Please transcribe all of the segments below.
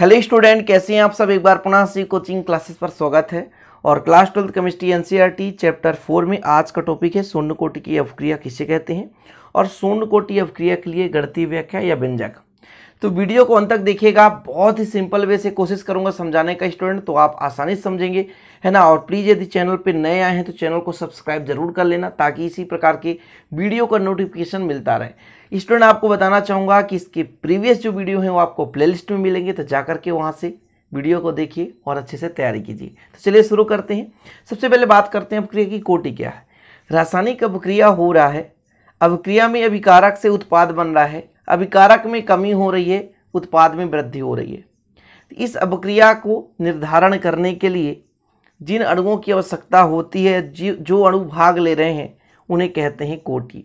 hello student कैसे हैं आप सब एक बार पुनः सी कोचिंग क्लासेस पर स्वागत है और class twelfth chemistry NCERT chapter four में आज का टॉपिक है शून्य कोटि की अवक्रिया किसे कहते हैं और शून्य कोटि अवक्रिया के लिए गणती व्याख्या या व्यंजक तो वीडियो को अंत तक देखिएगा बहुत ही सिंपल वे से कोशिश करूंगा समझाने का स्टूडेंट तो आप आसानी से समझेंगे है ना और प्लीज़ यदि चैनल पर नए आए हैं तो चैनल को सब्सक्राइब जरूर कर लेना ताकि इसी प्रकार के वीडियो का नोटिफिकेशन मिलता रहे स्टूडेंट आपको बताना चाहूँगा कि इसके प्रीवियस जो वीडियो हैं वो आपको प्ले में मिलेंगे तो जा के वहाँ से वीडियो को देखिए और अच्छे से तैयारी कीजिए तो चलिए शुरू करते हैं सबसे पहले बात करते हैं अपक्रिया की कोटि क्या है रासायनिक अपक्रिया हो रहा है अभिक्रिया में अभिकारक से उत्पाद बन रहा है अभिकारक में कमी हो रही है उत्पाद में वृद्धि हो रही है तो इस अभिक्रिया को निर्धारण करने के लिए जिन अणुओं की आवश्यकता होती है जो अणु भाग ले रहे हैं उन्हें कहते हैं कोटि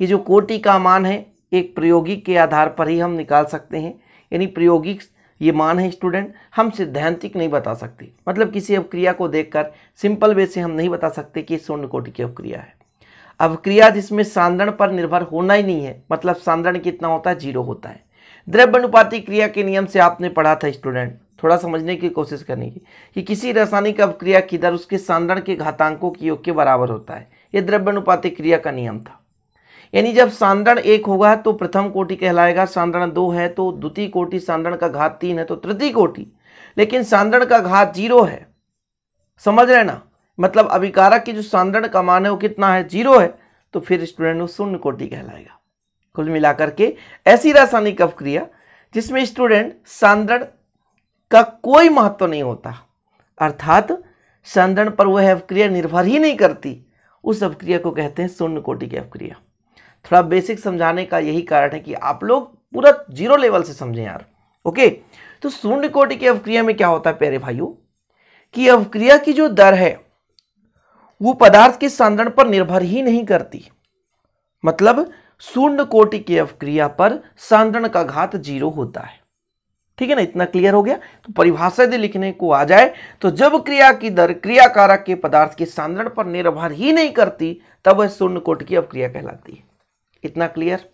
ये जो कोटि का मान है एक प्रयोगिक के आधार पर ही हम निकाल सकते हैं यानी प्रयोगिक ये मान है स्टूडेंट हम सिद्धांतिक नहीं बता सकते मतलब किसी अवक्रिया को देखकर सिंपल वे से हम नहीं बता सकते कि स्वर्ण कोटि की अवक्रिया है अब क्रिया जिसमें सांद्रण पर निर्भर होना ही नहीं है मतलब सांद्रण कितना होता है जीरो होता है द्रव्य अनुपाती क्रिया के नियम से आपने पढ़ा था स्टूडेंट थोड़ा समझने की कोशिश करने की कि किसी रासायनिक अभिक्रिया की दर उसके सांद्रण के घातांकों की योग के बराबर होता है यह द्रव्य अनुपातिक क्रिया का नियम था यानी जब सांद्रण एक होगा तो प्रथम कोटि कहलाएगा सांद्रण दो है तो द्वितीय कोटि सांद्रण का घात तीन है तो तृतीय कोटि लेकिन सांद्रण का घात जीरो है समझ रहे ना मतलब अभिकारक की जो सांद्रण का मान है वो कितना है जीरो है तो फिर स्टूडेंट वो शून्य कोटि कहलाएगा कुल मिलाकर के ऐसी रासायनिक अवक्रिया जिसमें स्टूडेंट सांद्रण का कोई महत्व नहीं होता अर्थात सांद्रण पर वह अवक्रिया निर्भर ही नहीं करती उस अवक्रिया को कहते हैं शून्य कोटि की अवक्रिया थोड़ा बेसिक समझाने का यही कारण है कि आप लोग पूरा जीरो लेवल से समझें यार ओके तो शून्य कोटि की अवक्रिया में क्या होता है प्यारे भाइयों कि अवक्रिया की जो दर है वो पदार्थ के सांद्रण पर निर्भर ही नहीं करती मतलब शून्य कोटि की अवक्रिया पर सांद्रण का घात जीरो होता है ठीक है ना इतना क्लियर हो गया तो परिभाषा यदि लिखने को आ जाए तो जब क्रिया की दर क्रिया कारक के पदार्थ के सांद्रण पर निर्भर ही नहीं करती तब वह शून्य कोट की अवक्रिया कहलाती है इतना क्लियर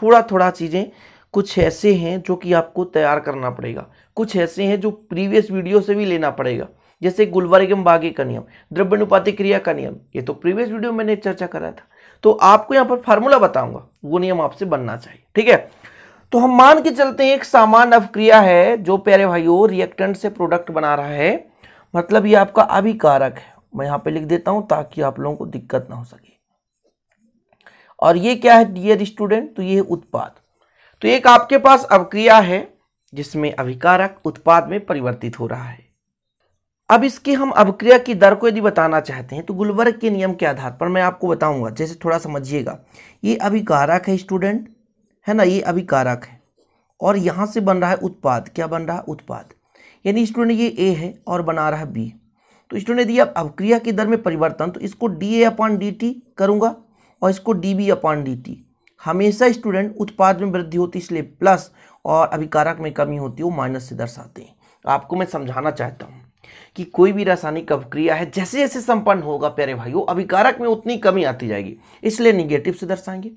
थोड़ा थोड़ा चीज़ें कुछ ऐसे हैं जो कि आपको तैयार करना पड़ेगा कुछ ऐसे हैं जो प्रीवियस वीडियो से भी लेना पड़ेगा जैसे गुलवर्गम बागे का नियम अनुपाति क्रिया का नियम ये तो प्रीवियस वीडियो में मैंने चर्चा करा था तो आपको यहाँ पर फार्मूला बताऊंगा वो नियम आपसे बनना चाहिए ठीक है तो हम मान के चलते हैं एक सामान्य अवक्रिया है जो प्यारे भाइयों रिएक्टेंट से प्रोडक्ट बना रहा है मतलब ये आपका अभिकारक है मैं यहाँ पे लिख देता हूँ ताकि आप लोगों को दिक्कत ना हो सके और ये क्या है डियर स्टूडेंट तो ये उत्पाद तो एक आपके पास अवक्रिया है जिसमें अभिकारक उत्पाद में परिवर्तित हो रहा है अब इसके हम अपक्रिया की दर को यदि बताना चाहते हैं तो गुलबर्ग के नियम के आधार पर मैं आपको बताऊंगा जैसे थोड़ा समझिएगा ये अभिकारक है स्टूडेंट है ना ये अभिकारक है और यहाँ से बन रहा है उत्पाद क्या बन रहा है उत्पाद यानी स्टूडेंट ये ए है और बना रहा है बी तो स्टूडेंट यदि आप की दर में परिवर्तन तो इसको D A upon D T करूँगा और इसको D B upon D T हमेशा स्टूडेंट उत्पाद में वृद्धि होती इसलिए प्लस और अभिकारक में कमी होती है वो माइनस से दर्शाते हैं आपको मैं समझाना चाहता हूँ कि कोई भी रासायनिक अभिक्रिया है जैसे जैसे संपन्न होगा प्यारे भाइयों अभिकारक में उतनी कमी आती जाएगी इसलिए निगेटिव से दर्शाएंगे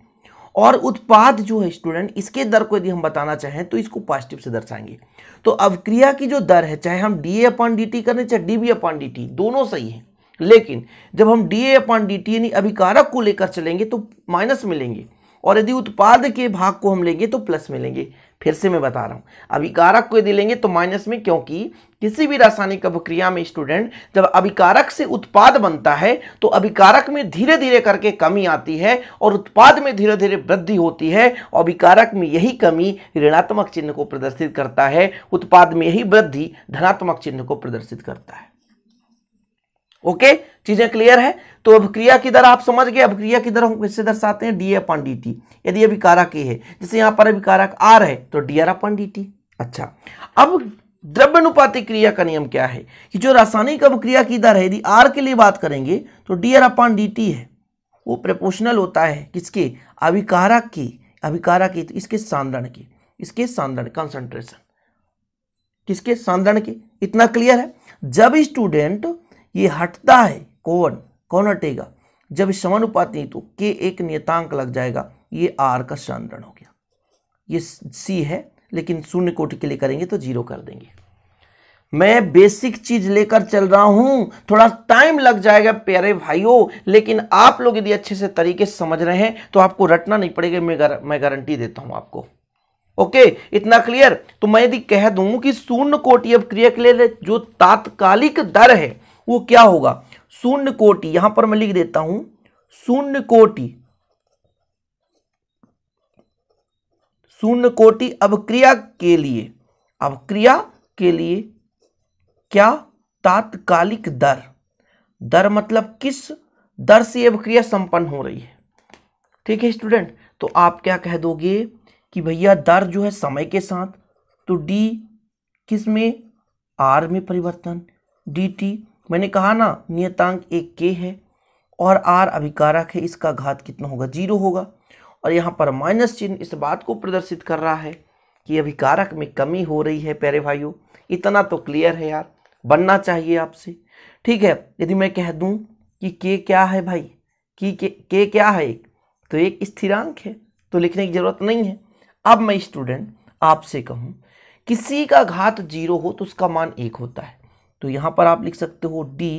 और उत्पाद जो है स्टूडेंट इसके दर को यदि हम बताना चाहें तो इसको पॉजिटिव से दर्शाएंगे तो अभिक्रिया की जो दर है चाहे हम D A upon D T करें चाहे D B upon D T दोनों सही है लेकिन जब हम D A upon D T यानी अभिकारक को लेकर चलेंगे तो माइनस मिलेंगे और यदि उत्पाद के भाग को हम लेंगे तो प्लस में लेंगे फिर से मैं बता रहा हूँ अभिकारक को यदि लेंगे तो माइनस में क्योंकि किसी भी रासायनिक अभिक्रिया में स्टूडेंट जब अभिकारक से उत्पाद बनता है तो अभिकारक में धीरे धीरे करके कमी आती है और उत्पाद में धीरे धीरे वृद्धि होती है और अभिकारक में यही कमी ऋणात्मक चिन्ह को प्रदर्शित करता है उत्पाद में यही वृद्धि धनात्मक चिन्ह को प्रदर्शित करता है ओके चीजें क्लियर है तो अब क्रिया की दर आप समझ गए अब क्रिया की दर हम किससे दर्शाते हैं डी अपन डी टी यदि अभिकारक ए है जैसे यहां पर अभिकारक आर है तो D R upon D T अच्छा अब द्रव्य द्रव्यनुपातिक क्रिया का नियम क्या है कि जो रासायनिक अभिक्रिया की दर है यदि आर के लिए बात करेंगे तो D R upon D T है वो प्रपोशनल होता है किसके अभिकारक के अभिकारक की तो इसके सांद्रण के इसके सांद्रण कंसंट्रेशन किसके सांद्रण के इतना क्लियर है जब स्टूडेंट ये हटता है कौन कौन हटेगा जब समानुपात नहीं तो के एक नियतांक लग जाएगा ये आर का सांद्रण हो गया ये सी है लेकिन शून्य कोटि के लिए करेंगे तो जीरो कर देंगे मैं बेसिक चीज लेकर चल रहा हूं थोड़ा टाइम लग जाएगा प्यारे भाइयों लेकिन आप लोग यदि अच्छे से तरीके से समझ रहे हैं तो आपको रटना नहीं पड़ेगा मैं गर, मैं गारंटी देता हूं आपको ओके इतना क्लियर तो मैं यदि कह दूं कि शून्य कोटि अब क्रिया के लिए जो तात्कालिक दर है वो क्या होगा शून्य कोटि यहां पर मैं लिख देता हूं शून्य कोटि शून्य कोटि अवक्रिया के लिए अवक्रिया के लिए क्या तात्कालिक दर दर मतलब किस दर से क्रिया संपन्न हो रही है ठीक है स्टूडेंट तो आप क्या कह दोगे कि भैया दर जो है समय के साथ तो डी किस में आर में परिवर्तन डी टी मैंने कहा ना नियतांक एक के है और आर अभिकारक है इसका घात कितना होगा जीरो होगा और यहाँ पर माइनस चिन्ह इस बात को प्रदर्शित कर रहा है कि अभिकारक में कमी हो रही है प्यारे भाइयों इतना तो क्लियर है यार बनना चाहिए आपसे ठीक है यदि मैं कह दूँ कि के क्या है भाई कि के, के क्या है एक तो एक स्थिरांक है तो लिखने की ज़रूरत नहीं है अब मैं स्टूडेंट आपसे कहूँ किसी का घात जीरो हो तो उसका मान एक होता है तो यहाँ पर आप लिख सकते हो D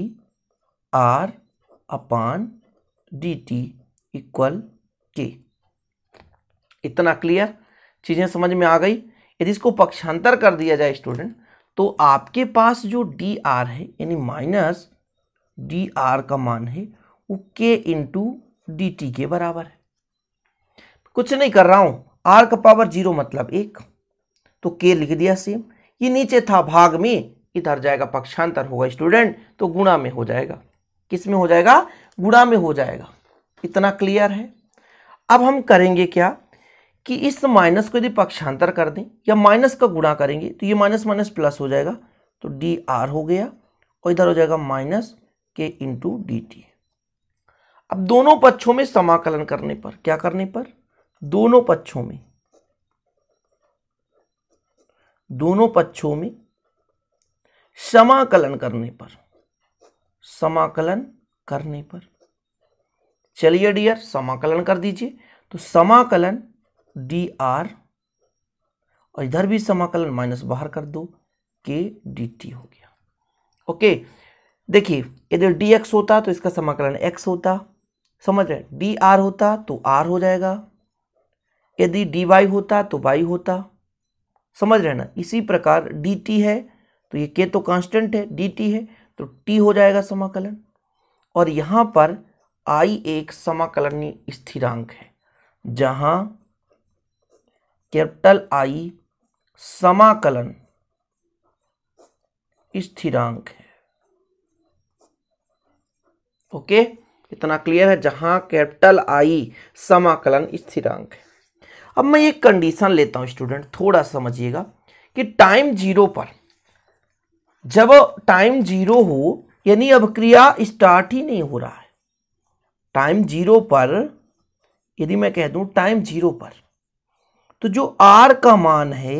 R upon D T equal के इतना क्लियर चीज़ें समझ में आ गई यदि इसको पक्षांतर कर दिया जाए स्टूडेंट तो आपके पास जो डी आर है यानी माइनस डी आर का मान है वो के इंटू डी टी के बराबर है कुछ नहीं कर रहा हूँ आर का पावर जीरो मतलब एक तो के लिख दिया सेम ये नीचे था भाग में इधर जाएगा पक्षांतर होगा स्टूडेंट तो गुणा में हो जाएगा किस में हो जाएगा गुणा में हो जाएगा इतना क्लियर है अब हम करेंगे क्या कि इस माइनस को यदि पक्षांतर कर दें या माइनस का गुणा करेंगे तो ये माइनस माइनस प्लस हो जाएगा तो डी आर हो गया और इधर हो जाएगा माइनस के इंटू डी टी अब दोनों पक्षों में समाकलन करने पर क्या करने पर दोनों पक्षों में दोनों पक्षों में समाकलन करने पर समाकलन करने पर चलिए डियर समाकलन कर दीजिए तो समाकलन डी आर और इधर भी समाकलन माइनस बाहर कर दो के डी टी हो गया ओके देखिए यदि डी एक्स होता तो इसका समाकलन एक्स होता समझ रहे डी आर होता तो आर हो जाएगा यदि डी वाई होता तो वाई होता समझ रहे ना इसी प्रकार डी टी है तो ये के तो कांस्टेंट है डी टी है तो टी हो जाएगा समाकलन और यहाँ पर आई एक समाकलनी स्थिरांक है जहाँ कैपिटल आई समाकलन स्थिरांक है ओके इतना क्लियर है जहां कैपिटल आई समाकलन स्थिरांक है अब मैं एक कंडीशन लेता हूं स्टूडेंट थोड़ा समझिएगा कि टाइम जीरो पर जब टाइम जीरो हो यानी अब क्रिया स्टार्ट ही नहीं हो रहा है टाइम जीरो पर यदि मैं कह दूं टाइम जीरो पर तो जो आर का मान है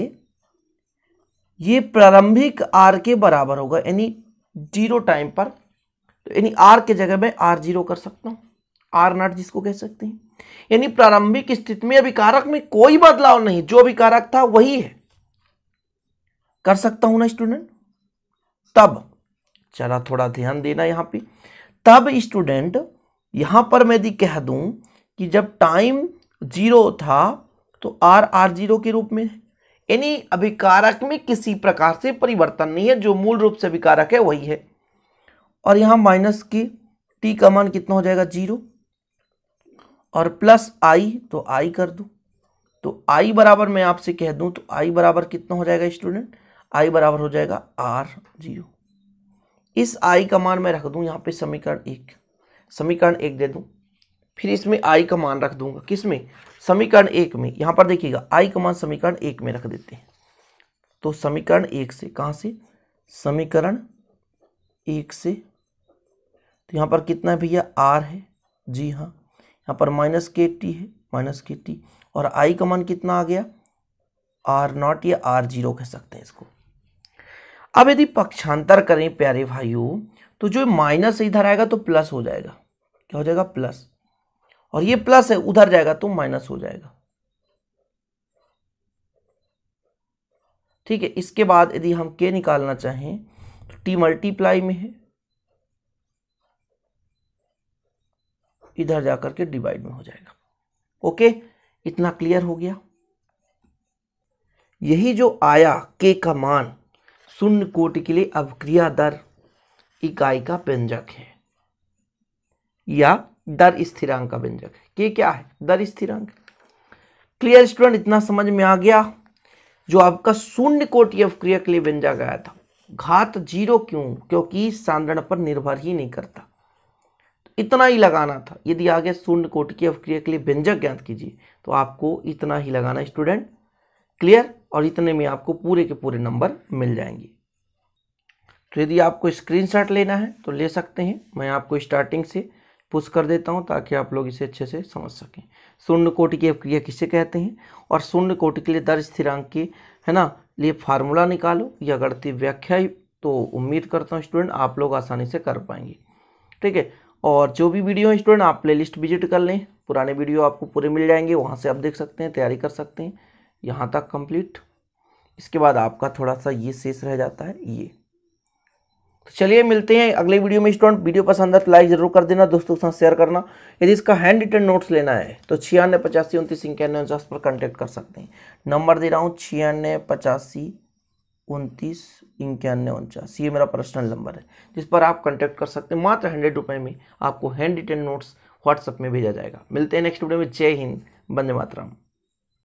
ये प्रारंभिक आर के बराबर होगा यानी जीरो टाइम पर तो यानी आर के जगह मैं आर जीरो कर सकता हूं आर नॉट जिसको कह सकते हैं यानी प्रारंभिक स्थिति में अभिकारक में कोई बदलाव नहीं जो अभिकारक था वही है कर सकता हूं ना स्टूडेंट तब चला थोड़ा ध्यान देना यहाँ पे तब स्टूडेंट यहाँ पर मैं यदि कह दूँ कि जब टाइम जीरो था तो आर आर जीरो के रूप में है यानी अभिकारक में किसी प्रकार से परिवर्तन नहीं है जो मूल रूप से अभिकारक है वही है और यहाँ माइनस के टी का मान कितना हो जाएगा जीरो और प्लस आई तो आई कर दूँ तो आई बराबर मैं आपसे कह दूँ तो आई बराबर कितना हो जाएगा स्टूडेंट आई बराबर हो जाएगा आर जीरो इस आई का मान मैं रख दूँ यहाँ पे समीकरण एक समीकरण एक दे दूँ फिर इसमें आई का मान रख दूंगा किस में समीकरण एक में यहाँ पर देखिएगा आई का मान समीकरण एक में रख देते हैं तो समीकरण एक से कहाँ से समीकरण एक से तो यहाँ पर कितना है भैया आर है जी हाँ यहाँ पर माइनस के टी है माइनस के टी और आई का मान कितना आ गया आर नॉट या आर जीरो कह सकते हैं इसको अब यदि पक्षांतर करें प्यारे भाइयों तो जो माइनस इधर आएगा तो प्लस हो जाएगा क्या हो जाएगा प्लस और ये प्लस है उधर जाएगा तो माइनस हो जाएगा ठीक है इसके बाद यदि हम के निकालना चाहें तो टी मल्टीप्लाई में है इधर जाकर के डिवाइड में हो जाएगा ओके इतना क्लियर हो गया यही जो आया के का मान शून्य कोटि के लिए अवक्रिया दर इकाई का व्यंजक है या दर स्थिरांक का व्यंजक है ये क्या है दर स्थिरांक क्लियर स्टूडेंट इतना समझ में आ गया जो आपका शून्य कोटि अवक्रिया के लिए व्यंजक गया था घात जीरो क्यों क्योंकि सांद्रण पर निर्भर ही नहीं करता तो इतना ही लगाना था यदि आगे शून्य कोटि की अवक्रिया के लिए व्यंजक ज्ञात कीजिए तो आपको इतना ही लगाना स्टूडेंट क्लियर और इतने में आपको पूरे के पूरे नंबर मिल जाएंगे तो यदि आपको स्क्रीन लेना है तो ले सकते हैं मैं आपको स्टार्टिंग से पुश कर देता हूं ताकि आप लोग इसे अच्छे से समझ सकें शून्य कोटि की क्रिया किसे कहते हैं और शून्य कोटि के लिए दर स्थिरांक के है ना लिए फार्मूला निकालो या गणती व्याख्या तो उम्मीद करता हूँ स्टूडेंट आप लोग आसानी से कर पाएंगे ठीक है और जो भी वीडियो है स्टूडेंट आप प्ले विजिट कर लें पुराने वीडियो आपको पूरे मिल जाएंगे वहाँ से आप देख सकते हैं तैयारी कर सकते हैं यहाँ तक कंप्लीट इसके बाद आपका थोड़ा सा ये शेष रह जाता है ये तो चलिए मिलते हैं अगले वीडियो में स्टूडेंट वीडियो पसंद है तो लाइक जरूर कर देना दोस्तों के साथ शेयर करना यदि इसका हैंड रिटर्न नोट्स लेना है तो छियानवे पचासी उनतीस इक्यानवे उनचास पर कॉन्टैक्ट कर सकते हैं नंबर दे रहा हूँ छियानवे पचासी उनतीस इक्यानवे उनचास ये मेरा पर्सनल नंबर है जिस पर आप कॉन्टैक्ट कर सकते हैं मात्र हंड्रेड रुपये में आपको हैंड रिटर्न नोट्स व्हाट्सअप में भेजा जाएगा मिलते हैं नेक्स्ट वीडियो में जय हिंद बंदे मातरम